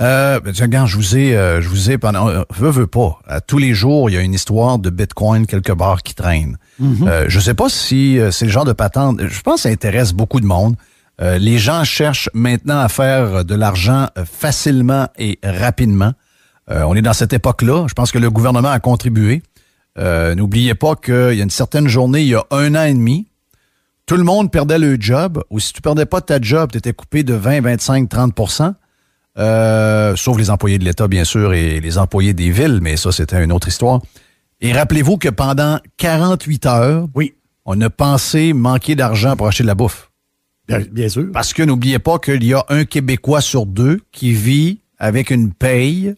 Euh, ben, euh, je vous ai, je vous ai pendant, euh, veux, pas. À tous les jours, il y a une histoire de Bitcoin quelques part qui traînent. Je mhm. euh, ne je sais pas si c'est le genre de patente. Je pense que ça intéresse beaucoup de monde. les gens cherchent maintenant à faire de l'argent facilement et rapidement. on est dans cette époque-là. Je pense que le gouvernement a contribué. N'oubliez pas qu'il y a une certaine journée, il y a un an et demi, tout le monde perdait le job, ou si tu perdais pas ta job, tu étais coupé de 20, 25, 30 euh, sauf les employés de l'État, bien sûr, et les employés des villes, mais ça, c'était une autre histoire. Et rappelez-vous que pendant 48 heures, oui. on a pensé manquer d'argent pour acheter de la bouffe. bien sûr. Parce que n'oubliez pas qu'il y a un Québécois sur deux qui vit avec une paye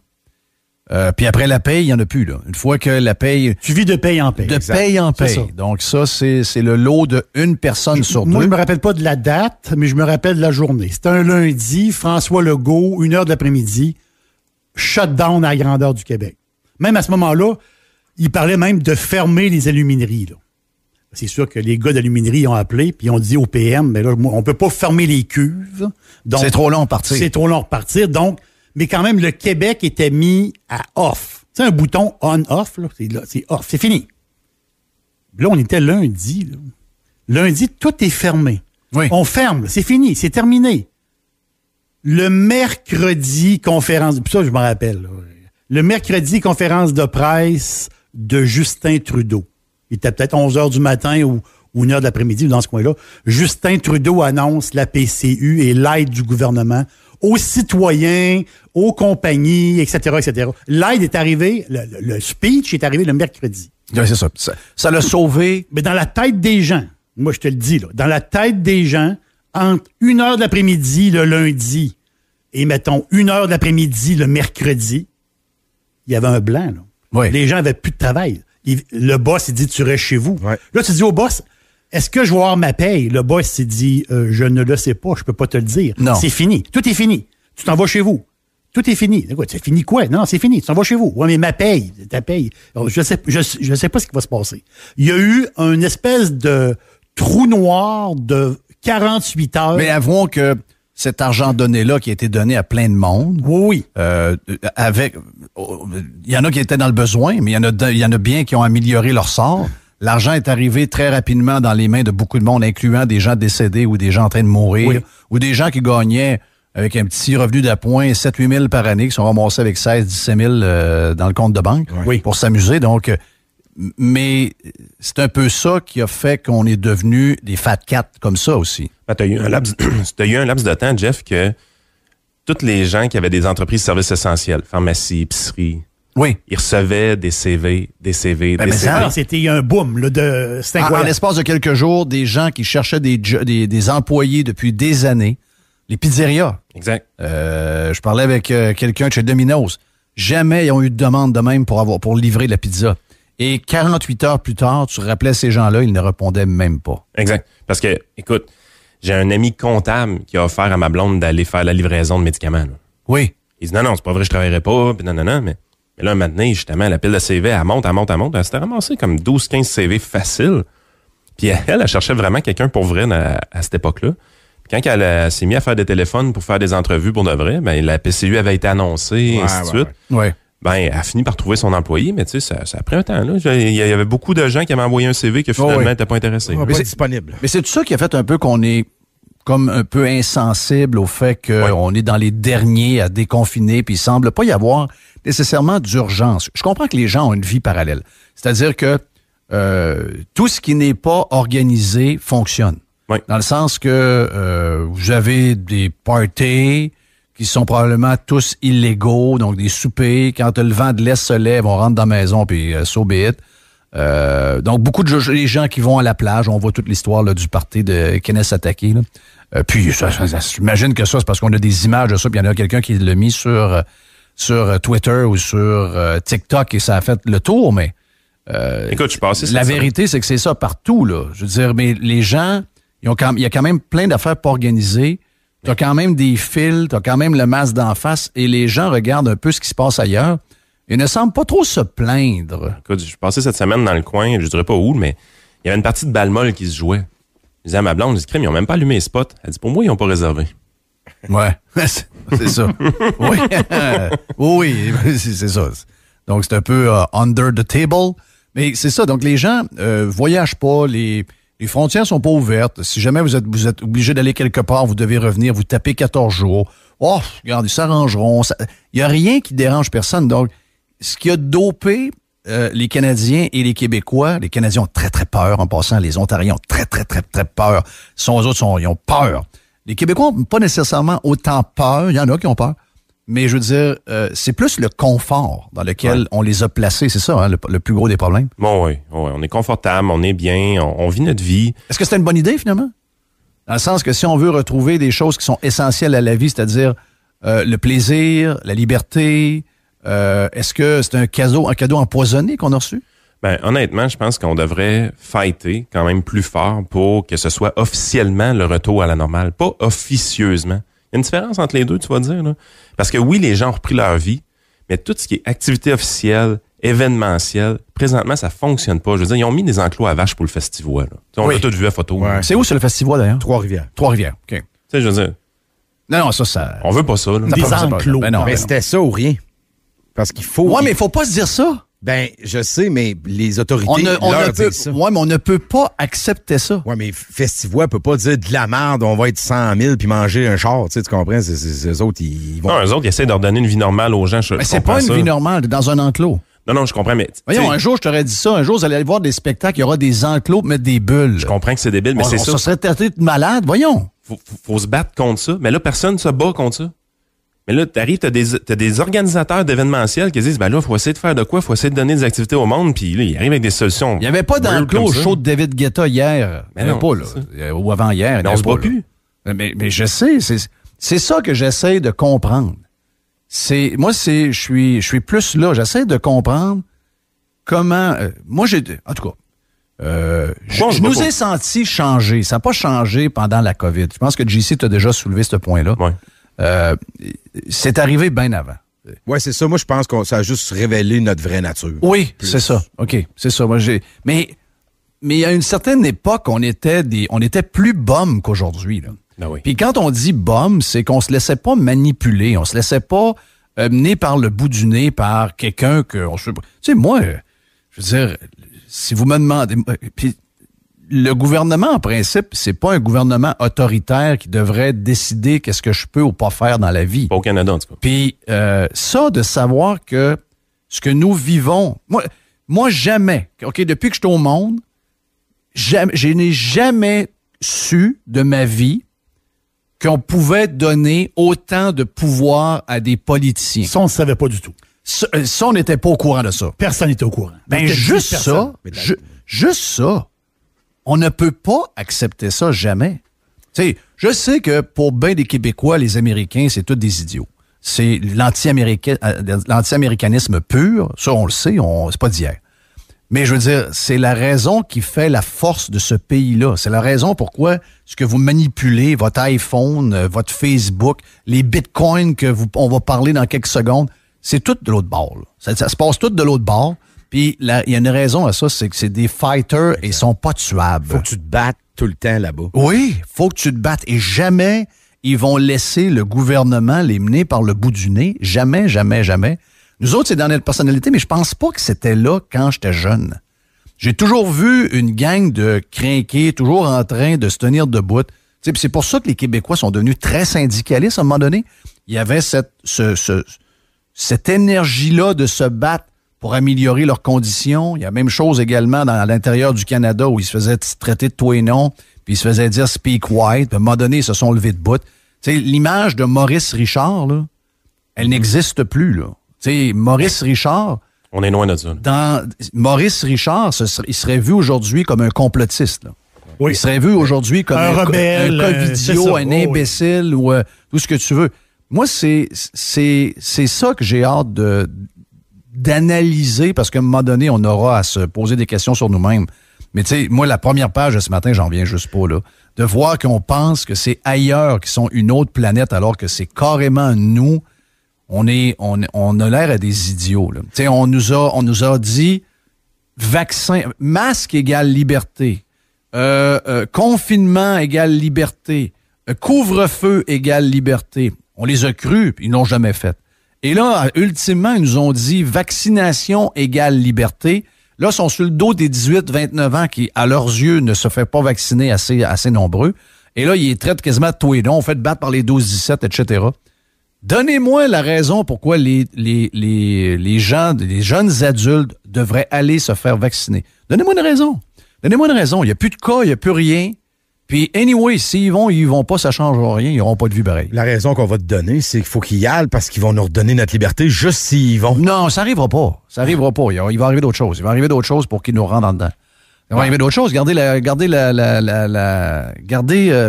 euh, puis après la paye, il n'y en a plus. Là. Une fois que la paye... Tu vis de paye en paie. De paie paye en paie. Donc ça, c'est le lot de une personne sur deux. Moi, je me rappelle pas de la date, mais je me rappelle de la journée. C'était un lundi, François Legault, une heure de l'après-midi, shutdown à la grandeur du Québec. Même à ce moment-là, il parlait même de fermer les alumineries. C'est sûr que les gars d'aluminerie ont appelé puis ils ont dit au PM, mais là, on peut pas fermer les cuves. C'est trop long à partir. C'est trop long à partir. Donc, mais quand même, le Québec était mis à off. Tu sais, un bouton on-off, c'est off, c'est fini. Là, on était lundi. Lundi, tout est fermé. On ferme, c'est fini, c'est terminé. Le mercredi, conférence, ça, je me rappelle. Le mercredi, conférence de presse de Justin Trudeau. Il était peut-être 11 h du matin ou, une heure h de l'après-midi dans ce coin-là. Justin Trudeau annonce la PCU et l'aide du gouvernement aux citoyens, aux compagnies, etc., etc. L'aide est arrivée, le, speech est arrivé le mercredi. c'est ça. Ça l'a sauvé. Mais dans la tête des gens, moi je te le dis, dans la tête des gens, entre une heure de l'après-midi le lundi et mettons une heure de l'après-midi le mercredi, il y avait un blanc. Les gens n'avaient plus de travail. le boss, il dit, tu restes chez vous. Là, tu dis au boss, est-ce que je vais avoir ma paye? Le boss s'est dit, euh, je ne le sais pas, je peux pas te le dire. Non. C'est fini. Tout est fini. Tu t'en vas chez vous. Tout est fini. c'est fini quoi? Non, c'est fini. Tu t'en vas chez vous. Oui, mais ma paye, ta paye. je sais, je, sais pas ce qui va se passer. Il y a eu une espèce de trou noir de 48 heures. Mais avouons que cet argent donné-là qui a été donné à plein de monde. Oui, euh, avec, oh, il y en a qui étaient dans le besoin, mais il y en a, il y en a bien qui ont amélioré leur sort. L'argent est arrivé très rapidement dans les mains de beaucoup de monde, incluant des gens décédés ou des gens en train de mourir, ou des gens qui gagnaient avec un petit revenu d'appoint, 7-8 000 par année, qui sont remboursés avec 16-17 000 euh, dans le compte de banque pour s'amuser. Donc, euh, mais c'est un peu ça qui a fait qu'on est devenu des fat cats comme ça aussi. tu as, eu un laps de temps, Jeff, que toutes les gens qui avaient des entreprises de services essentiels, pharmacie, épicerie, oui. Ils recevaient des CV, des CV, ben, des mais CV. C'était un boom là, de. En, en l'espace de quelques jours, des gens qui cherchaient des, des, employés depuis des années. Les pizzerias. Exact. Euh, je parlais avec euh, quelqu'un de chez Domino's. Jamais ils ont eu de demande de même pour avoir pour livrer la pizza. Et 48 heures plus tard, tu rappelais ces gens-là, ils ne répondaient même pas. Exact. Parce que, écoute, j'ai un ami comptable qui a offert à ma blonde d'aller faire la livraison de médicaments. Oui. Il dit non, non, c'est pas vrai, je travaillerai pas, puis non, non, non, mais mais là, maintenant, justement, la pile de CV, elle monte, elle monte, elle monte. Elle s'était ramassée comme 12-15 CV faciles. Puis elle, elle, cherchait vraiment quelqu'un pour vrai à, cette époque-là. Quand elle, s'est mise à faire des téléphones pour faire des entrevues pour de vrai, ben, la PCU avait été annoncée, et ainsi de suite. Ben, elle a fini par trouver son employé, mais tu sais, ça, a pris un temps. Là. Il y avait beaucoup de gens qui avaient envoyé un CV que finalement n'étaient pas intéressé. mais c'est disponible. Mais c'est tout ça qui a fait un peu qu'on est comme un peu insensible au fait qu'on est dans les derniers à déconfiner, puis il semble pas y avoir nécessairement d'urgence. Je comprends que les gens ont une vie parallèle. C'est-à-dire que euh, tout ce qui n'est pas organisé fonctionne. Dans le sens que euh, vous avez des parties qui sont probablement tous illégaux, donc des soupers. Quand le vent de l'Est se lève, on rentre dans la maison, puis euh, s'obéit. donc, beaucoup de les gens qui vont à la plage, on voit toute l'histoire du parti de Kenneth Attaqué. puis, j'imagine que ça, c'est parce qu'on a des images de ça, puis il y en a quelqu'un qui l'a mis sur sur euh, Twitter ou sur euh, TikTok et ça a fait le tour, mais euh, Écoute, la vérité, c'est que c'est ça partout. Là. Je veux dire, mais les gens, ont quand, il y a quand même plein d'affaires pas organisées. Tu as quand même des fils, tu as quand même le masque d'en face et les gens regardent un peu ce qui se passe ailleurs. et ne semblent pas trop se plaindre. Écoute, je passé cette semaine dans le coin, je dirais pas où, mais il y avait une partie de Balmol qui se jouait. Je disais à ma blonde, je dis, ils ont même pas allumé les spots. Elle dit, pour moi, ils n'ont pas réservé. Ouais, c'est ça. oui, oui, c'est ça. Donc, c'est un peu euh, under the table. Mais c'est ça. Donc, les gens euh, voyagent pas. Les, les frontières sont pas ouvertes. Si jamais vous êtes, vous êtes obligé d'aller quelque part, vous devez revenir, vous tapez 14 jours. Oh, regardez, ils s'arrangeront. Il n'y a rien qui dérange personne. Donc, ce qui a dopé euh, les Canadiens et les Québécois, les Canadiens ont très, très peur en passant. Les Ontariens ont très, très, très, très peur. Sans autres, ils ont peur. Les Québécois n'ont pas nécessairement autant peur. Il y en a qui ont peur. Mais je veux dire, euh, c'est plus le confort dans lequel on les a placés. C'est ça, hein, le, plus gros des problèmes. Bon, oui. on est confortable, on est bien, on, vit notre vie. Est-ce que c'est une bonne idée, finalement? Dans le sens que si on veut retrouver des choses qui sont essentielles à la vie, c'est-à-dire euh, le plaisir, la liberté, euh, est-ce que c'est un cadeau, un cadeau empoisonné qu'on a reçu? Ben, honnêtement, je pense qu'on devrait fighter quand même plus fort pour que ce soit officiellement le retour à la normale, pas officieusement. Il y a une différence entre les deux, tu vas dire. Là. Parce que oui, les gens ont repris leur vie, mais tout ce qui est activité officielle, événementielle présentement, ça fonctionne pas. Je veux dire, ils ont mis des enclos à vaches pour le festival. Là. On a tout vu à photo. C'est où c'est le festival, d'ailleurs? Trois-Rivières. Trois-Rivières, OK. Tu sais, je veux dire... Non, non, ça, ça... On veut pas ça. Des enclos. mais c'était ça ou rien. Parce qu'il faut... Ouais, mais il faut pas se dire ça. Ben, je sais, mais les autorités on leur ça. Ouais, mais on ne peut pas accepter ça. Ouais, mais Festivois peut pas dire de la merde, on va être 100 000 puis manger un char, tu, sais, tu comprends? eux autres, ils, vont... Non, eux autres, ils essaient de une vie normale aux gens. Je, mais ben, c'est pas une vie normale, dans un enclos. Non, non, je comprends, mais. Voyons, un jour, je t'aurais dit ça. Un jour, vous allez aller voir des spectacles, il y aura des enclos pour mettre des bulles. Je comprends que c'est débile, mais c'est ça. Ça serait traité de malade, voyons. Faut, faut, faut se battre contre ça. Mais là, personne se bat contre ça. Mais là, tu arrives, tu as, des organisateurs d'événementiels qui disent, ben là, il faut essayer de faire de quoi, il faut essayer de donner des activités au monde, puis là, ils arrivent avec des solutions. Il n'y avait pas dans d'enclos chaud de David Guetta hier. pas, là. Ou avant hier. Mais on se plus. Mais, je sais, c'est ça que j'essaie de comprendre. C'est Moi, c'est je suis je suis plus là. J'essaie de comprendre comment... Euh, moi, j'ai... En tout cas, euh, je, nous ai senti changer. Ça n'a pas changé pendant la COVID. Je pense que JC t'a déjà soulevé ce point-là. Ouais. Euh, c'est arrivé bien avant. Oui, c'est ça. Moi, je pense que ça a juste révélé notre vraie nature. Oui, c'est ça. OK, c'est ça. Moi, j'ai... Mais, mais à une certaine époque, on était, des... on était plus bombes qu'aujourd'hui. Ah puis quand on dit bombe, c'est qu'on se laissait pas manipuler, on se laissait pas euh, mener par le bout du nez par quelqu'un que Tu sais, moi, je veux dire, si vous me demandez le gouvernement, en principe, c'est pas un gouvernement autoritaire qui devrait décider qu'est-ce que je peux ou pas faire dans la vie. Pas au Canada, en tout cas. Puis euh, ça, de savoir que ce que nous vivons, moi, moi jamais, OK, depuis que je suis au monde, je n'ai jamais su de ma vie qu'on pouvait donner autant de pouvoir à des politiciens. Ça, on ne savait pas du tout. Euh, ça, on n'était pas au courant de ça. Personne n'était au courant. Ben, juste ça, juste ça on ne peut pas accepter ça jamais. sais, je sais que pour bien des Québécois, les Américains, c'est tous des idiots. C'est euh, l'anti-américanisme pur. Ça, on le sait, on, c'est pas d'hier. Mais je veux dire, c'est la raison qui fait la force de ce pays-là. C'est la raison pourquoi ce que vous manipulez, votre iPhone, euh, votre Facebook, les bitcoins que vous, on va parler dans quelques secondes, c'est tout de l'autre bord. Ça, ça se passe tout de l'autre bord. Puis il y a une raison à ça, c'est que c'est des fighters et ils sont pas tuables. Faut que tu te battes tout le temps là-bas. Oui, faut que tu te battes et jamais ils vont laisser le gouvernement les mener par le bout du nez. Jamais, jamais, jamais. Nous autres, c'est dans notre personnalité, mais je pense pas que c'était là quand j'étais jeune. J'ai toujours vu une gang de crinqués, toujours en train de se tenir debout. C'est pour ça que les Québécois sont devenus très syndicalistes à un moment donné. Il y avait cette, cette énergie-là de se battre pour améliorer leurs conditions. Il y a la même chose également dans l'intérieur du Canada où ils se faisaient traiter de toi et non, puis ils se faisaient dire speak white. Puis à un moment donné, ils se sont levés de bout. L'image de Maurice Richard, là, elle n'existe plus. Là. Maurice Richard. On est loin de ça. Dans, Maurice Richard, il serait vu aujourd'hui comme un complotiste. Il serait vu aujourd'hui comme un, rebelle, un, euh, covidio, un imbécile ou euh, tout ce que tu veux. Moi, c'est ça que j'ai hâte de, d'analyser, parce qu'à un moment donné, on aura à se poser des questions sur nous-mêmes. Mais tu sais, moi, la première page de ce matin, j'en viens juste pour là. De voir qu'on pense que c'est ailleurs, qu'ils sont une autre planète, alors que c'est carrément nous. On est, on, a l'air à des idiots. Là. sais, on nous a, on nous a dit vaccin, masque égale liberté, euh, euh, confinement égale liberté, euh, couvre-feu égale liberté. On les a crus, ils n'ont jamais fait. Et là, ultimement, ils nous ont dit vaccination égale liberté. Là, ils sont sur le dos des 18-29 ans qui, à leurs yeux, ne se fait pas vacciner assez, assez nombreux. Et là, ils traitent quasiment tout et non, on fait battre par les 12-17, etc. Donnez-moi la raison pourquoi les, les, les, les, gens, les jeunes adultes devraient aller se faire vacciner. Donnez-moi une raison. Donnez-moi une raison. Il n'y a plus de cas, il n'y a plus rien. Puis, anyway, s'ils vont, ils vont pas, ça change rien, ils n'auront pas de vie La raison qu'on va te donner, c'est qu'il faut qu'ils y aillent parce qu'ils vont nous redonner notre liberté juste s'ils vont. Non, ça n'arrivera pas. Ça n'arrivera pas. Il va arriver d'autres choses. Il va arriver d'autres choses pour qu'ils nous rendent en dedans. Il va arriver d'autres choses. Gardez euh,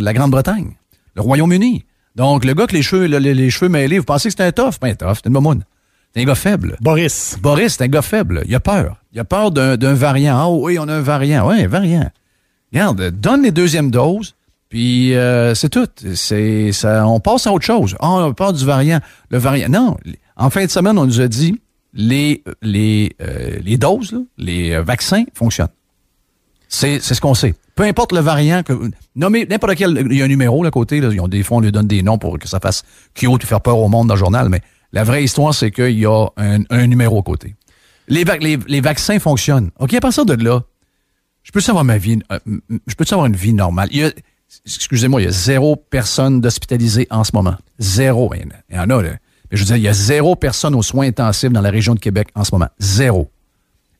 la, Grande-Bretagne, le Royaume-Uni. Donc, le gars avec les cheveux, les, cheveux mêlés, vous pensez que c'est un tof? ben, un c'est une mamoune. C'est un gars faible. Boris. Boris, c'est un gars faible. Il a peur. Il a peur d'un variant. Ah oui, on a un variant. Oui, un variant regarde, donne les deuxièmes doses, puis euh, c'est tout. ça, on passe à autre chose. Ah, on parle du variant. Le variant. Non, en fin de semaine, on nous a dit les les euh, doses, les euh, vaccins fonctionnent. C'est ce qu'on sait. Peu importe le variant que nommez n'importe quel, il y a un numéro là, à côté. ils des fois on lui donne des noms pour que ça fasse qui et faire peur au monde dans le journal. Mais la vraie histoire, c'est qu'il y a un, numéro à côté. Les, les, les vaccins fonctionnent. Ok, à partir de là, je peux savoir ma vie, euh, je peux savoir une vie normale. excusez-moi, il y a zéro personne d'hospitalisée en ce moment. Zéro. Il y en a, là. Mais je veux dire, il y a zéro personne aux soins intensifs dans la région de Québec en ce moment. Zéro.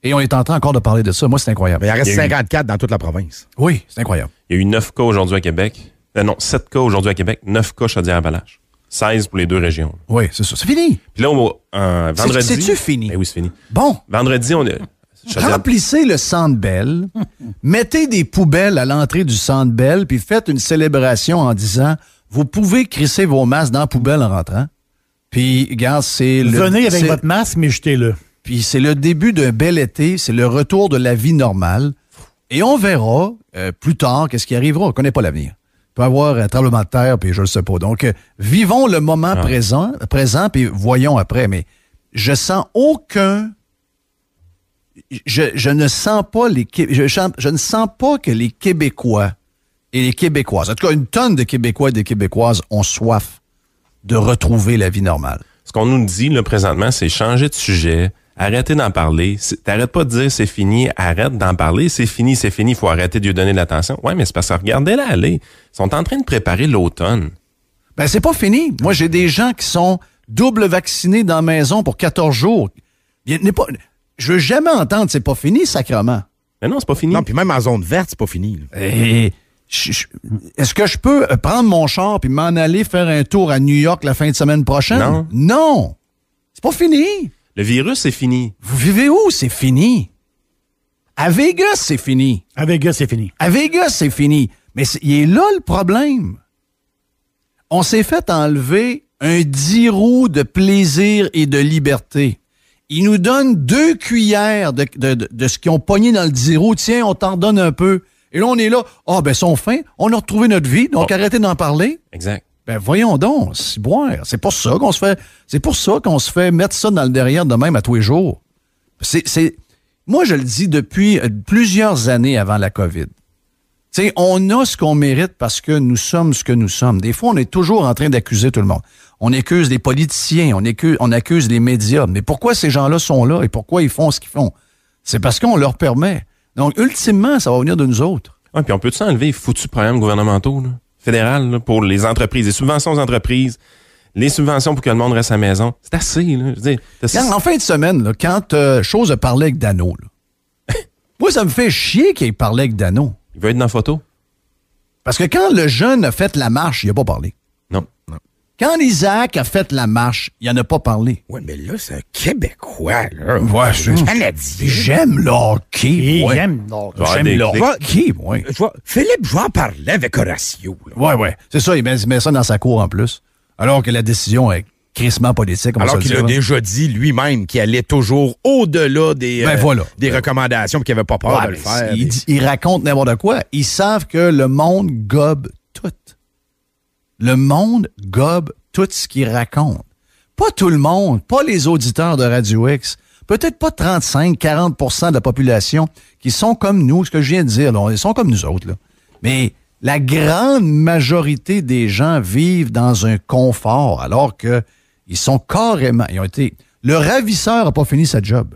Et on est en train encore de parler de ça. Moi, c'est incroyable. il en reste 54 dans toute la province. Oui, c'est incroyable. Il y a eu 9 cas aujourd'hui à Québec. Euh, non, 7 cas aujourd'hui à Québec, 9 cas à balache 16 pour les deux régions. Oui, c'est ça. C'est fini. Puis là, on, euh, vendredi. C'est-tu fini? Ben oui, c'est fini. Bon. Vendredi, on, est... Remplissez le Centre belle mettez des poubelles à l'entrée du Centre belle puis faites une célébration en disant vous pouvez crisser vos masques dans la poubelle en rentrant. Puis, regarde, c'est le. Venez avec votre masque, mais jetez-le. Puis, c'est le début d'un bel été, c'est le retour de la vie normale. Et on verra euh, plus tard qu'est-ce qui arrivera. On ne connaît pas l'avenir. Il peut y avoir un tremblement de terre, puis je ne sais pas. Donc, euh, vivons le moment ah. présent, présent, puis voyons après. Mais je sens aucun je, ne sens pas les je, ne sens pas que les Québécois et les Québécoises, en tout cas une tonne de Québécois et des Québécoises ont soif de retrouver la vie normale. Ce qu'on nous dit là présentement, c'est changer de sujet, arrêter d'en parler. T'arrêtes pas de dire c'est fini, arrête d'en parler, c'est fini, c'est fini, il faut arrêter de lui donner de l'attention. Ouais, mais c'est parce que regardez-la aller. Ils sont en train de préparer l'automne. Ben c'est pas fini. Moi j'ai des gens qui sont double vaccinés dans la maison pour 14 jours. n'est Pas, je veux jamais entendre c'est pas fini, sacrement. Mais non, c'est pas fini. Non, puis même en zone verte, c'est pas fini. Eh, est-ce que je peux euh, prendre mon char puis m'en aller faire un tour à New York la fin de semaine prochaine? Non. Non! C'est pas fini! Le virus, c'est fini. Vous vivez où? C'est fini. À Vegas, c'est fini. À Vegas, c'est fini. À Vegas, c'est fini. Mais il est là le problème. On s'est fait enlever un dix roues de plaisir et de liberté. Il nous donne deux cuillères de, de, de, ce qu'ils ont pogné dans le zéro. Tiens, on t'en donne un peu. Et là, on est là. Ah, oh, ben, sont fin. On a retrouvé notre vie. Donc, arrêtez d'en parler. Exact. Ben, voyons donc, boire. C'est pour ça qu'on se fait, c'est pour ça qu'on se fait mettre ça dans le derrière de même à tous les jours. C'est, moi, je le dis depuis euh, plusieurs années avant la COVID. sais, on a ce qu'on mérite parce que nous sommes ce que nous sommes. Des fois, on est toujours en train d'accuser tout le monde on accuse les politiciens, on accuse, on accuse les médias. Mais pourquoi ces gens-là sont là et pourquoi ils font ce qu'ils font? C'est parce qu'on leur permet. Donc, ultimement, ça va venir de nous autres. Oui, puis on peut ça enlever foutu foutus programmes gouvernementaux, fédéral, pour les entreprises, les subventions aux entreprises, les subventions pour que le monde reste à la maison? C'est assez, là. en fin de semaine, quand euh, Chose a parlé avec Dano, moi, ça me fait chier qu'il parlait avec Dano. Il veut être dans la photo. Parce que quand le jeune a fait la marche, il n'a pas parlé. Quand Isaac a fait la marche, il n'en a pas parlé. Oui, mais là, c'est un Québécois, là. Ouais, c'est J'aime l'or moi. J'aime l'or. J'aime moi. Philippe, je vais en parler avec Horatio. Oui, oui. C'est ça, il met, ça dans sa cour en plus. Alors que la décision est crissement politique. Alors qu'il a déjà dit lui-même qu'il allait toujours au-delà des, ben, euh, des recommandations et qu'il n'avait pas peur de le faire. Il, il raconte n'importe quoi. Ils savent que le monde gobe tout. Le monde gobe tout ce qu'il raconte. Pas tout le monde, pas les auditeurs de Radio X, peut-être pas 35-40 de la population qui sont comme nous, ce que je viens de dire, ils sont comme nous autres. Mais la grande majorité des gens vivent dans un confort alors que ils sont carrément, ils ont été, le ravisseur n'a pas fini sa job.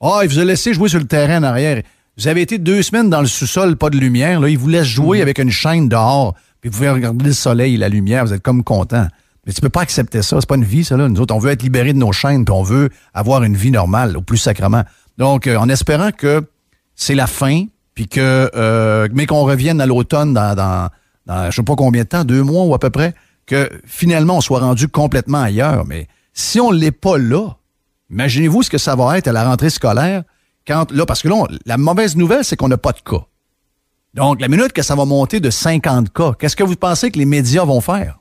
Ah, oh, il vous a laissé jouer sur le terrain en arrière. Vous avez été deux semaines dans le sous-sol, pas de lumière. Là. Il vous laisse jouer mhm. avec une chaîne dehors puis vous pouvez regarder le soleil et la lumière, vous êtes comme content. Mais tu peux pas accepter ça. C'est pas une vie, ça, là. Nous autres, on veut être libérés de nos chaînes, puis on veut avoir une vie normale, au plus sacrement. Donc, euh, en espérant que c'est la fin, puis que, euh, mais qu'on revienne à l'automne dans, dans, dans, je sais pas combien de temps, deux mois ou à peu près, que finalement, on soit rendu complètement ailleurs. Mais si on l'est pas là, imaginez-vous ce que ça va être à la rentrée scolaire, quand, là, parce que là, la mauvaise nouvelle, c'est qu'on n'a pas de cas. Donc, la minute que ça va monter de 50 cas, qu'est-ce que vous pensez que les médias vont faire?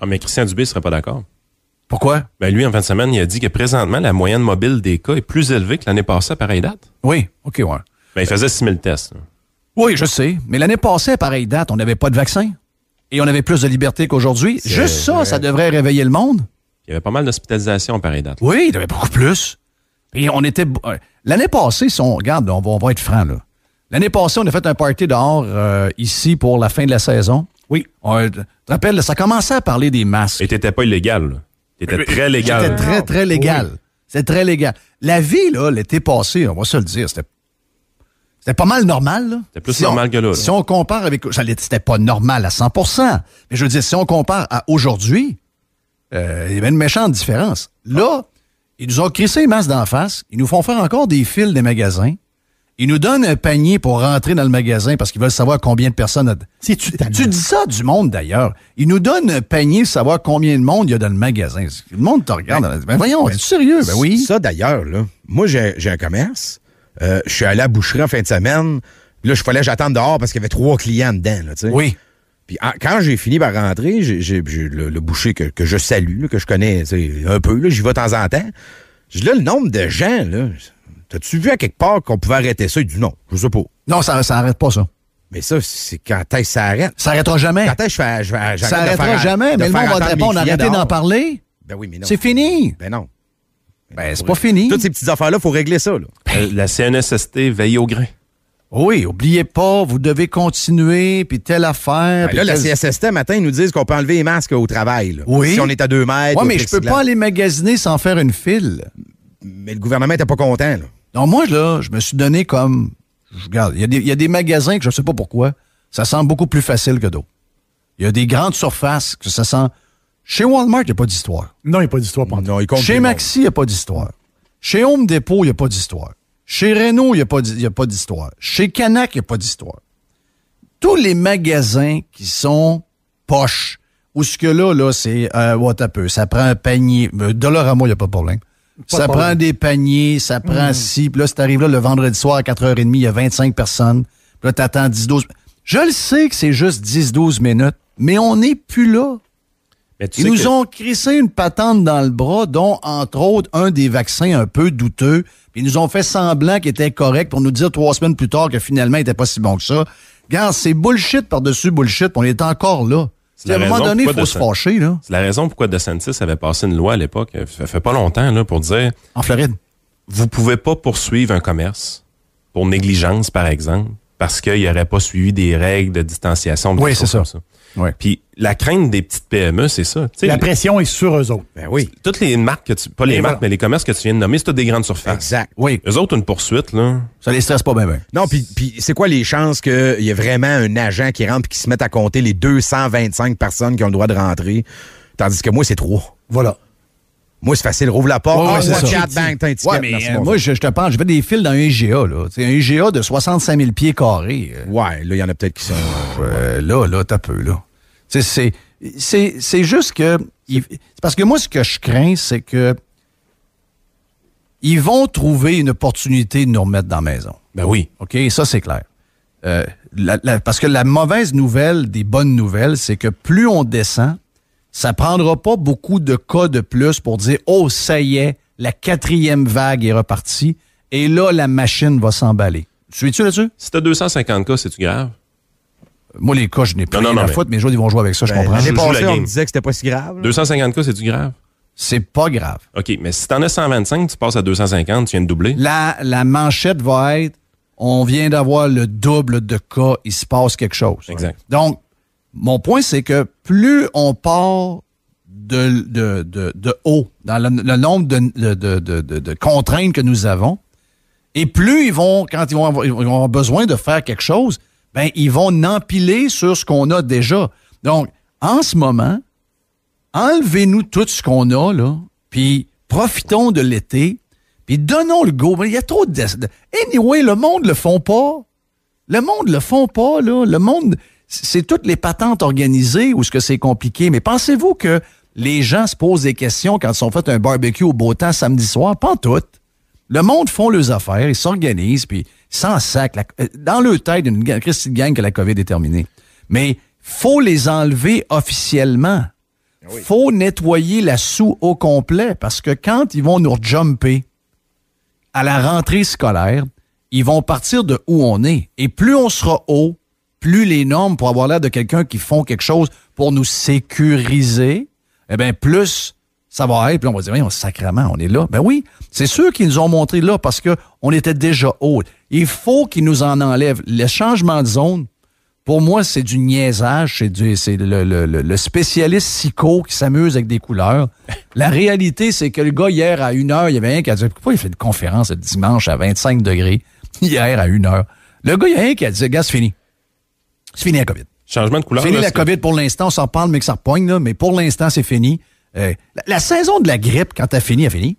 Ah, mais Christian Dubé serait pas d'accord. Pourquoi? Ben lui, en fin de semaine, il a dit que présentement, la moyenne mobile des cas est plus élevée que l'année passée à pareille date. Oui, OK, ouais. Ben, il faisait 6 000 tests. Oui, je sais. Mais l'année passée, à pareille date, on n'avait pas de vaccin. Et on avait plus de liberté qu'aujourd'hui. Juste ça, ça devrait réveiller le monde. Il y avait pas mal d'hospitalisations à pareille date. Oui, il y avait beaucoup plus. Et on était. Euh, l'année passée, si on regarde, on va, on va être franc, là. L'année passée, on a fait un party dehors euh, ici pour la fin de la saison. Oui. On, euh, te rappelles, ça commençait à parler des masques. Et n'étais pas illégal. étais très légal. C'était très, très légal. C'est C'était très légal. La vie, là, l'été passé, on va se le dire, c'était c'était pas mal normal. C'était plus normal que là. Si on compare avec... C'était pas normal à 100 Mais je veux dire, si on compare à aujourd'hui, euh, il y avait une méchante différence. Là, ils nous ont crissé les masques d'en face. Ils nous font faire encore des fils des magasins. Ils nous donnent un panier pour rentrer dans le magasin parce qu'ils veulent savoir combien de personnes. Tu, dis ça du monde d'ailleurs. Ils nous donnent un panier pour savoir combien de monde il y a dans le magasin. Le monde te regarde. Ben, voyons, ben, tu es sérieux? Ben, ben oui. Ça d'ailleurs, là. Moi, j'ai un commerce. Euh, je suis allé à Boucherie en fin de semaine. Là, je fallait j'attendre dehors parce qu'il y avait trois clients dedans. oui. Puis ah, quand j'ai fini par rentrer, j'ai le, boucher que, je salue, que je connais un peu, j'y vais de temps en temps. Là, le nombre de gens, là, T'as-tu vu à quelque part qu'on pouvait arrêter ça? Il dit non, je sais pas. Non, ça n'arrête pas ça. Mais ça, c'est quand est-ce ça arrête? Ça n'arrêtera jamais. Quand est-ce que je fais. ça n'arrêtera jamais, mais le monde va te répondre, arrêtez d'en parler. Ben oui, mais non. C'est fini. Ben non. Ben, ben c'est pas fini. Toutes ces petites affaires-là, il faut régler ça. Là. Euh, la CNSST veille au grain. Oui, oubliez pas, vous devez continuer, puis telle affaire. Ben là, la CSST, matin, ils nous disent qu'on peut enlever les masques au travail. oui. Si on est à deux mètres. Oui, mais je peux pas aller magasiner sans faire une file. Mais le gouvernement n'était pas content. Là. Donc moi, là, je me suis donné comme... Je regarde, il y, a des magasins que je ne sais pas pourquoi, ça sent beaucoup plus facile que d'autres. Il y a des grandes surfaces que ça sent... Chez Walmart, il n'y a pas d'histoire. Non, il n'y a pas d'histoire. Chez Maxi, il n'y a pas d'histoire. Chez Home Depot, il n'y a pas d'histoire. Chez Renault, il n'y a pas d'histoire. Chez Canac, il n'y a pas d'histoire. Tous les magasins qui sont poches, ou ce que là, là, c'est euh, what a peu, ça prend un panier. De à moi, il n'y a pas de problème. Ça prend des paniers, ça prend mmh. ci. Puis là, si t'arrives là le vendredi soir à 4h30, il y a 25 personnes. Puis là, t'attends 10-12. Je le sais que c'est juste 10-12 minutes, mais on n'est plus là. Ils nous ont crissé une patente dans le bras, dont, entre autres, un des vaccins un peu douteux. Puis ils nous ont fait semblant qu'il était correct pour nous dire trois semaines plus tard que finalement, il n'était pas si bon que ça. Regarde, c'est bullshit par-dessus bullshit. On est encore là. À un moment donné, il faut se fâcher. C'est la raison pourquoi DeSantis avait passé une loi à l'époque, euh, ça fait pas longtemps, là, pour dire... En Floride. Vous pouvez pas poursuivre un commerce pour négligence, par exemple, parce qu'il n'aurait pas suivi des règles de distanciation. oui, c'est ça. Ouais. Puis la crainte des petites PME, c'est ça. la pression est sur eux autres. Ben oui. Toutes les marques que tu, pas les, marques, mais les commerces que tu viens de nommer, c'est des grandes surfaces. Exact. Oui. Eux autres, une poursuite, là. Ça les stresse pas bien, ben. Non, puis c'est quoi les chances qu'il y ait vraiment un agent qui rentre et qui se mette à compter les 225 personnes qui ont le droit de rentrer, tandis que moi, c'est trop. Voilà. Moi, c'est facile, rouvre la porte. moi, je, te parle, je vais des fils dans un IGA. Là. un IGA de 65 000 pieds carrés. Euh. Ouais, là, il y en a peut-être qui sont... Euh, là, là, t'as peu, là. C'est juste que... parce que moi, ce que je crains, c'est que ils vont trouver une opportunité de nous remettre dans la maison. Ben oui. OK, ça, c'est clair. Euh, parce que la mauvaise nouvelle des bonnes nouvelles, c'est que plus on descend, ça prendra pas beaucoup de cas de plus pour dire oh ça y est, la quatrième vague est repartie et là la machine va s'emballer. Suis-tu là-dessus Si t'as 250 cas, c'est-tu grave Moi les cas, je n'ai pas rien à foutre, mais les ils vont jouer avec ça, je ben, comprends. L'année passée, on disait que c'était pas si grave. 250 cas, c'est du grave c'est pas grave. OK, mais si t'en as 125, tu passes à 250, tu viens de doubler. La, la manchette va être on vient d'avoir le double de cas, il se passe quelque chose. Exact. Donc, mon point, c'est que plus on part de, haut dans le, nombre de, contraintes que nous avons, et plus ils vont, quand ils vont, avoir, besoin de faire quelque chose, ben, ils vont empiler sur ce qu'on a déjà. Donc, en ce moment, enlevez-nous tout ce qu'on a, là, puis profitons de l'été, puis donnons le go. Il y a trop de... Anyway, le monde le font pas. Le monde le font pas, là. Le monde c'est toutes les patentes organisées ou ce que c'est compliqué. Mais pensez-vous que les gens se posent des questions quand ils sont fait un barbecue au beau temps samedi soir? Pas toutes. Le monde font leurs affaires, ils s'organisent, puis sans sac, euh, dans le tête d'une de Gang que la COVID est terminée. Mais faut les enlever officiellement. Ah Il faut nettoyer la sous au complet parce que quand ils vont nous jumper à la rentrée scolaire, ils vont partir de où on est. Et plus on sera haut, plus les normes pour avoir l'air de quelqu'un qui font quelque chose pour nous sécuriser, eh bien, plus ça va être. Puis on va dire, oui, sacrement, on est là. Ben oui, c'est ceux qui nous ont montré là parce qu'on était déjà haut. Il faut qu'ils nous en enlèvent. Le changement de zone, pour moi, c'est du niaisage. C'est, du, c'est le, spécialiste psycho qui s'amuse avec des couleurs. La réalité, c'est que le gars, hier, à une heure, il y avait un qui a dit Pourquoi il fait une conférence le dimanche à 25 degrés Hier, à une heure. Le gars, il y a un qui a dit Gars, c'est fini. C'est fini la COVID. Changement de couleur. Fini la COVID pour l'instant. On s'en parle, mais que ça repoigne, là. Mais pour l'instant, c'est fini. Euh, la, saison de la grippe, quand t'as fini, a fini.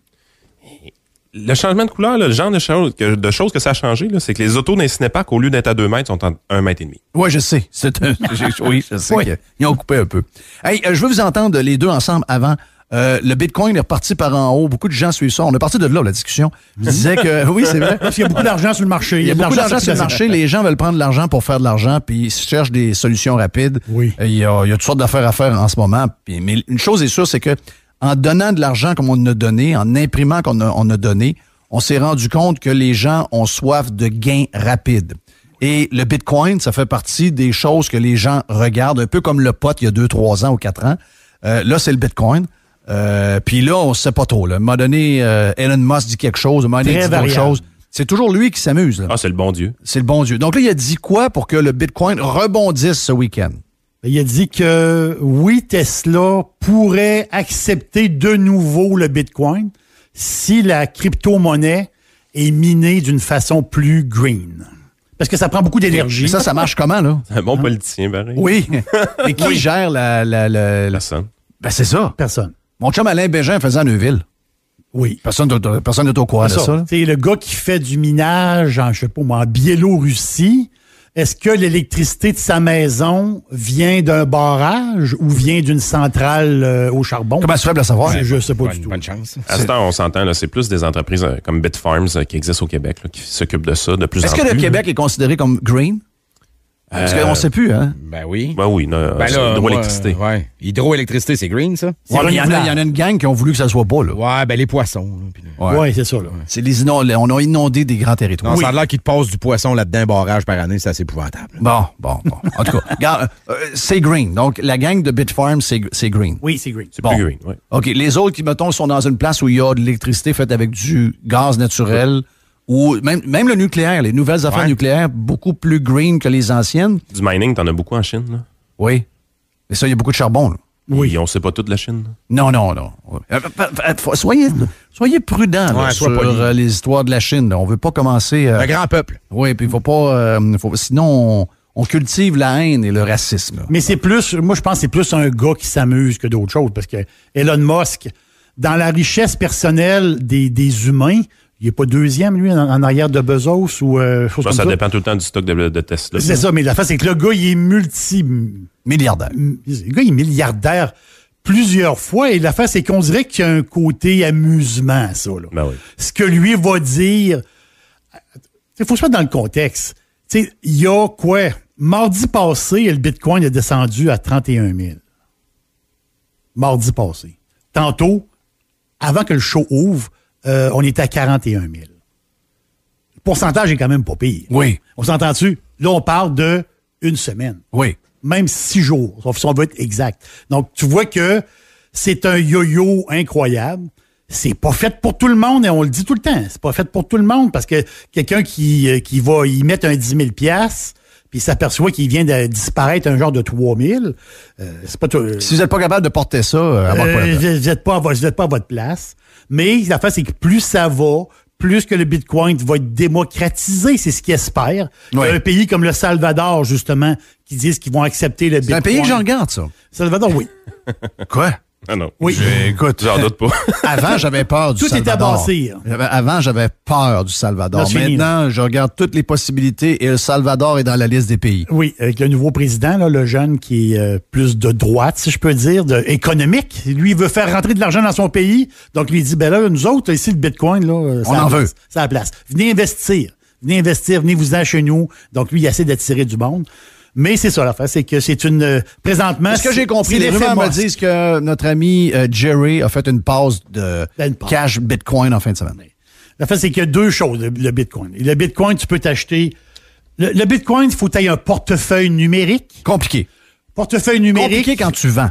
Le changement de couleur, le genre de, de choses que ça a changé, c'est que les autos d'un pas au lieu d'être à 2 mètres, sont à 1 mètre et demi. Oui, je sais. C'est un... oui, je sais. Ils ont coupé un peu. Hey, euh, je veux vous entendre les deux ensemble avant euh, le Bitcoin est reparti par en haut. Beaucoup de gens suivent ça. On est parti de là, la discussion. Je disais que, oui, c'est vrai. Parce qu'il y a beaucoup d'argent sur le marché. Il y a, beaucoup d'argent sur le marché. Les gens veulent prendre de l'argent pour faire de l'argent, puis ils cherchent des solutions rapides. Oui. Il y, a, toutes sortes d'affaires à faire en ce moment. mais une chose est sûre, c'est que en donnant de l'argent comme on a donné, en imprimant comme on a, donné, on s'est rendu compte que les gens ont soif de gains rapides. Et le Bitcoin, ça fait partie des choses que les gens regardent, un peu comme le pote il y a deux trois ans ou quatre ans. Euh, là, c'est le Bitcoin. Euh, puis là, on sait pas trop. À un moment donné, euh, Elon Musk dit quelque chose, à un il dit chose. C'est toujours lui qui s'amuse. Ah, c'est le bon Dieu. C'est le bon Dieu. Donc là, il a dit quoi pour que le Bitcoin rebondisse ce week-end? Ben, il a dit que oui, Tesla pourrait accepter de nouveau le Bitcoin si la crypto-monnaie est minée d'une façon plus green. Parce que ça prend beaucoup d'énergie. Ça, ça marche comment, là? un bon hein? politicien, Barry. Oui. Et qui gère la, la... Personne. Ben, c'est ça. Personne. Mon chum Alain Bégin faisait à Neuville. Oui. Personne euh, n'est au courant de ça. C'est le gars qui fait du minage en, je sais en Biélorussie. Est-ce que l'électricité de sa maison vient d'un barrage ou vient d'une centrale euh, au charbon? Comment c'est faible à savoir? je sais pas, du tout. À on s'entend, c'est plus des entreprises euh, comme Bitfarms qui existent au Québec, qui s'occupent de ça de plus en plus. Est-ce que le Québec est considéré comme green? Parce qu'on ne euh, sait plus, hein? Ben oui. Ben oui, non, ben hydroélectricité. Euh, ouais. Hydroélectricité, c'est green, ça? Il y, en a une gang qui ont voulu que ça soit beau, là. Ouais, ben les poissons. Oui, ouais, c'est ça, là. C'est les on a inondé des grands territoires. oui. Ça a l'air qu'ils te passent du poisson là-dedans, barrage par année, c'est assez épouvantable. Bon, bon, bon. en tout cas, euh, c'est green. Donc, la gang de Bitfarm, c'est green. Oui, c'est green. C'est pas green, oui. OK, les autres qui, mettons, sont dans une place où il y a de l'électricité faite avec du gaz naturel ou même, le nucléaire, les nouvelles affaires nucléaires, beaucoup plus green que les anciennes. Du mining, t'en as beaucoup en Chine, là. Oui. Mais ça, il y a beaucoup de charbon, là. Oui. on sait pas tout la Chine. Non, non, non. Euh, soyez, soyez prudents sur euh, les histoires de la Chine. On ne veut pas commencer... un euh, grand peuple. Oui, puis il faut pas... Sinon, on, cultive la haine et le racisme. Mais c'est plus... Moi, je pense que c'est plus un gars qui s'amuse que d'autres choses parce que Elon Musk, dans la richesse personnelle des, des humains, il n'est pas deuxième, lui, en, arrière de Bezos ou euh, ça. Ça dépend tout le temps du stock de, de Tesla. C'est ça, mais la face c'est que le gars, il est multimilliardaire. Le gars, il est milliardaire plusieurs fois. Et la face, c'est qu'on dirait qu'il y a un côté amusement, ça. Ben ce que lui va dire. Il faut se mettre dans le contexte. Il y a quoi? Mardi passé, le Bitcoin est descendu à 31 000. Mardi passé. Tantôt, avant que le show ouvre, euh, on est à 41 000. Le pourcentage est quand même pas pire. Oui. On s'entend-tu? Là, on parle de une semaine. Oui. Même six jours, sauf si on veut être exact. Donc, tu vois que c'est un yo-yo incroyable. C'est pas fait pour tout le monde et on le dit tout le temps. C'est pas fait pour tout le monde parce que quelqu'un qui, euh, qui va y mettre un 10 000 piastres, puis s'aperçoit qu'il vient de disparaître un genre de 000, euh, c'est pas tout, euh, Si vous n'êtes pas capable de porter ça, à vous pas, vous pas à votre place. Mais la face, c'est que plus ça va, plus que le Bitcoin va être démocratisé, c'est ce qu'ils espèrent. a Un pays comme le Salvador, justement, qui disent qu'ils vont accepter le Bitcoin. C'est un pays que j'en garde, ça. Salvador, oui. Quoi? Ah non. Oui. Écoute. J'en doute pas. avant, j'avais peur du Salvador. Tout est à Avant, j'avais peur du Salvador. Maintenant, je regarde toutes les possibilités et le Salvador est dans la liste des pays. Oui, avec le nouveau président, le jeune qui est euh, plus de droite, si je peux dire, de, économique. Lui, il veut faire rentrer de l'argent dans son pays. Donc, lui, il dit, ben là, nous autres, ici, le Bitcoin, là, euh, ça On en veut. la place. Venez investir. Venez investir, venez vous en chez nous. Donc, lui, il essaie d'attirer du monde. Mais c'est ça l'affaire, c'est que c'est une. Euh, présentement. Ce que j'ai compris, les gens me disent que notre ami euh, Jerry a fait une pause de ben, cash Bitcoin en fin de semaine. La c'est qu'il y a deux choses, le, Bitcoin. le Bitcoin, tu peux t'acheter. Le, Bitcoin, il faut que un portefeuille numérique. Compliqué. Portefeuille numérique. Compliqué quand tu vends.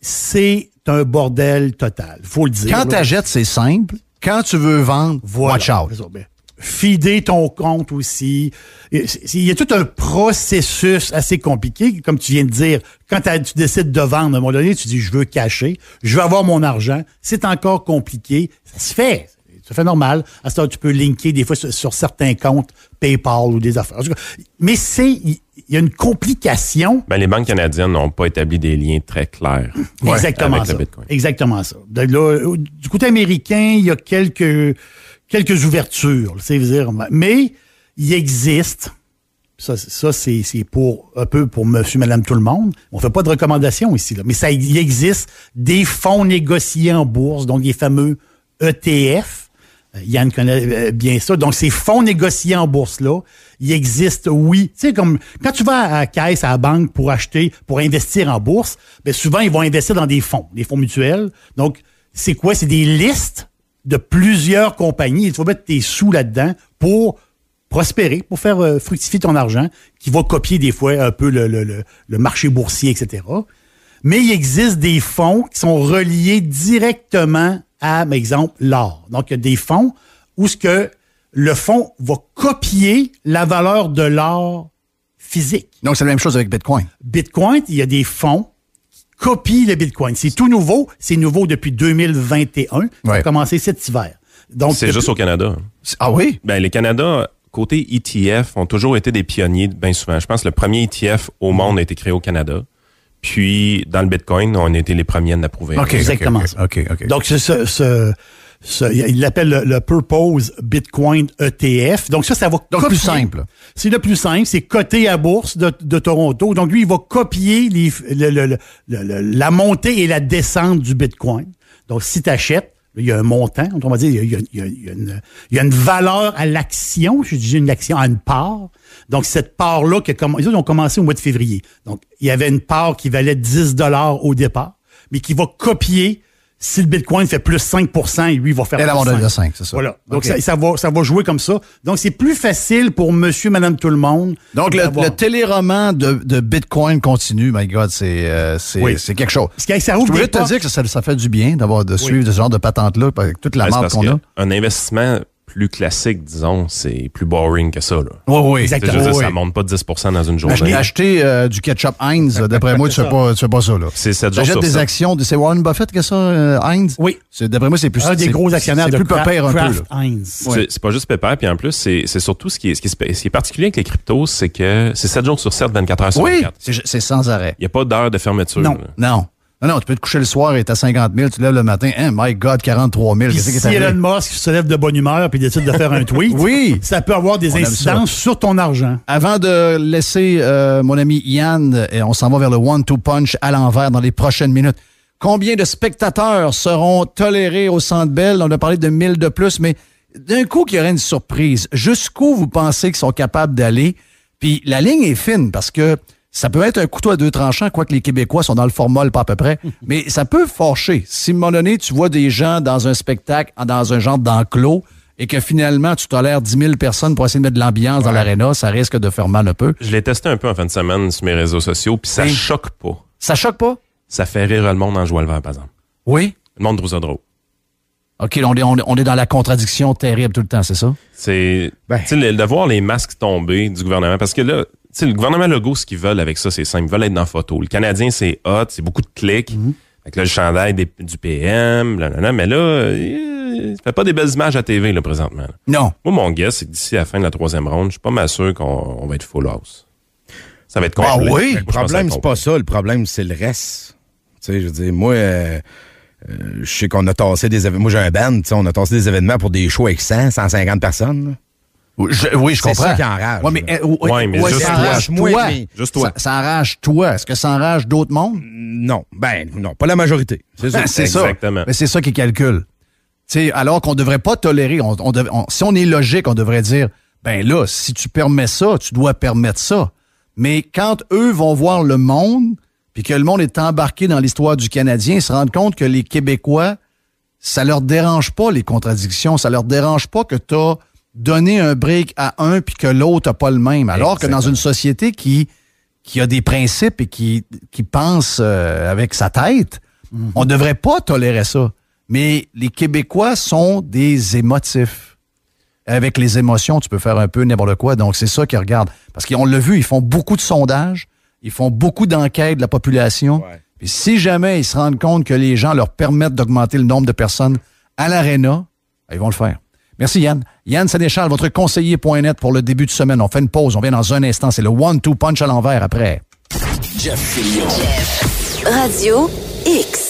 C'est un bordel total, faut le dire. Quand tu achètes, c'est simple. Quand tu veux vendre, voilà. watch ben, fider ton compte aussi. Il y a tout un processus assez compliqué, comme tu viens de dire. Quand tu décides de vendre, mon un moment donné, tu dis, je veux cacher, je veux avoir mon argent. C'est encore compliqué. Ça se fait. Ça fait normal. À ce temps, tu peux linker des fois sur, certains comptes PayPal ou des affaires. Mais c'est, il y, a une complication. Ben, les banques canadiennes n'ont pas établi des liens très clairs. Exactement ça. Exactement ça. Euh, du côté américain, il y a quelques quelques ouvertures, c'est dire. Mais il existe. Ça, ça c'est pour un peu pour monsieur, madame, tout le monde. On fait pas de recommandations ici, là, mais ça, il existe des fonds négociés en bourse, donc les fameux ETF. Euh, Yann connaît euh, bien ça. Donc, ces fonds négociés en bourse-là, ils existent, oui. Tu sais, comme quand tu vas à caisse, à la banque pour acheter, pour investir en bourse, bien souvent, ils vont investir dans des fonds, des fonds mutuels. Donc, c'est quoi? C'est des listes de plusieurs compagnies. Il faut mettre tes sous là-dedans pour prospérer, pour faire euh, fructifier ton argent, qui va copier des fois un peu le, le, le, marché boursier, etc. Mais il existe des fonds qui sont reliés directement à, par exemple, l'or. Donc, il y a des fonds où ce que le fonds va copier la valeur de l'or physique. Donc, c'est la même chose avec Bitcoin. Bitcoin, il y a des fonds copie le Bitcoin. C'est tout nouveau. C'est nouveau depuis 2021. Ça a commencé cet hiver. Donc, c'est juste au Canada. Ah oui? Ben, les Canada, côté ETF, ont toujours été des pionniers, bien souvent. Je pense que le premier ETF au monde a été créé au Canada. Puis, dans le Bitcoin, on a été les premiers à l'approuver. OK, exactement. Donc, c'est ce, il l'appelle le, Purpose Bitcoin ETF. Donc ça, ça va plus simple. C'est le plus simple, c'est coté à bourse de, Toronto. Donc lui, il va copier la montée et la descente du Bitcoin. Donc si tu achètes, il y a un montant, on va dire, il y a, une, valeur à l'action, je dis une action, à une part. Donc, cette part-là, ils ont commencé au mois de février. Donc, il y avait une part qui valait 10 au départ, mais qui va copier si le Bitcoin fait plus 5 lui, il va faire plus 5. de 5, c'est ça. Voilà. Donc, ça, va, ça va jouer comme ça. Donc, c'est plus facile pour monsieur, madame, tout le monde. Donc, le, téléroman de, Bitcoin continue, my God, c'est euh, c'est quelque chose. ça Je voulais te dire que ça, fait du bien d'avoir de suivre ce genre de patente-là, avec toute la ben, qu'on a. Un investissement plus classique, disons, c'est plus boring que ça. Là. Oui, oui, exactement. Ça monte pas 10 dans une ben, journée. J'ai acheté euh, du ketchup Heinz. D'après moi, tu fais pas, pas ça. Là. C'est 7 jours sur des actions. C'est Warren Buffett que ça, euh, Heinz? Oui. d'après moi, c'est plus... Un des gros actionnaires de plus un peu. Heinz. C'est, pas juste pépère. Puis en plus, c'est, surtout ce qui, est, ce qui est particulier avec les cryptos, c'est que c'est 7 jours sur 7, 24 heures sur 24. Oui, c'est, sans arrêt. Il n'y a pas d'heure de fermeture. Non, non. Non, non, tu peux te coucher le soir et t'as 50 000, tu lèves le matin, hein, my God, 43 000. Qu'est-ce si Elon Musk se lève de bonne humeur puis décide de faire un tweet, oui, ça peut avoir des incidences sur ton argent. Avant de laisser euh, mon ami Ian, et on s'en va vers le one-two punch à l'envers dans les prochaines minutes. Combien de spectateurs seront tolérés au Centre Bell? On a parlé de 1000 de plus, mais d'un coup, qu'il y aurait une surprise. Jusqu'où vous pensez qu'ils sont capables d'aller? Puis la ligne est fine parce que ça peut être un couteau à deux tranchants, quoique les Québécois sont dans le formol pas à peu près, mais ça peut forcher. Si, à un moment donné, tu vois des gens dans un spectacle, dans un genre d'enclos, et que finalement, tu tolères 10 000 personnes pour essayer de mettre de l'ambiance dans l'aréna, ça risque de faire mal un peu. Je l'ai testé un peu en fin de semaine sur mes réseaux sociaux, puis ça hein? choque pas. Ça choque pas? Ça fait rire le monde en jouant le vent, par exemple. Oui? Le monde trouve drôle. OK, on est, on est, dans la contradiction terrible tout le temps, c'est ça? C'est. Ben. De voir les masques tomber du gouvernement, parce que là, sais, le gouvernement Legault, ce qu'ils veulent avec ça, c'est simple. Ils veulent être dans la photo. Le Canadien, c'est hot, c'est beaucoup de clics. Mhm. Avec là, le chandail du PM, blablabla. mais là, euh, il ça fait pas des belles images à TV, là, présentement. Non. Moi, mon guess, c'est que d'ici la fin de la troisième ronde, je suis pas mal sûr qu'on va être full house. Ça va être compliqué. Ah oui, le problème, c'est pas ça. Le problème, c'est le reste. Tu sais, je veux dire, moi... Euh, euh, je sais qu'on a tassé des événements. Moi, j'ai un band, on a tassé des événements pour des shows avec 100, 150 personnes oui, je comprends. C'est ça qui enrage. Oui, eh, mais, ouais, mais juste ça enrage toi. Juste toi. Ça, enrage toi. Est-ce que ça enrage d'autres mondes? Mm, non. Ben, non. Pas la majorité. C'est ben, ça. Mais ben, c'est ça qui calcule. sais, alors qu'on ne devrait pas tolérer. si on est logique, on devrait dire, ben là, si tu permets ça, tu dois permettre ça. Mais quand eux vont voir le monde, puis que le monde est embarqué dans l'histoire du Canadien, ils se rendent compte que les Québécois, ça leur dérange pas les contradictions, ça leur dérange pas que tu as donner un break à un puis que l'autre n'a pas le même. Alors que dans une société qui, qui a des principes et qui, qui pense euh, avec sa tête, mhm. on ne devrait pas tolérer ça. Mais les Québécois sont des émotifs. Avec les émotions, tu peux faire un peu n'importe quoi. Donc, c'est ça qu'ils regardent. Parce qu'on l'a vu, ils font beaucoup de sondages, ils font beaucoup d'enquêtes de la population. Ouais. si jamais ils se rendent compte que les gens leur permettent d'augmenter le nombre de personnes à l'aréna, ben, ils vont le faire. Merci Yann. Yann Sénéchal, votre conseiller.net pour le début de semaine. On fait une pause, on vient dans un instant. C'est le one-two punch à l'envers après. Jeff Radio X.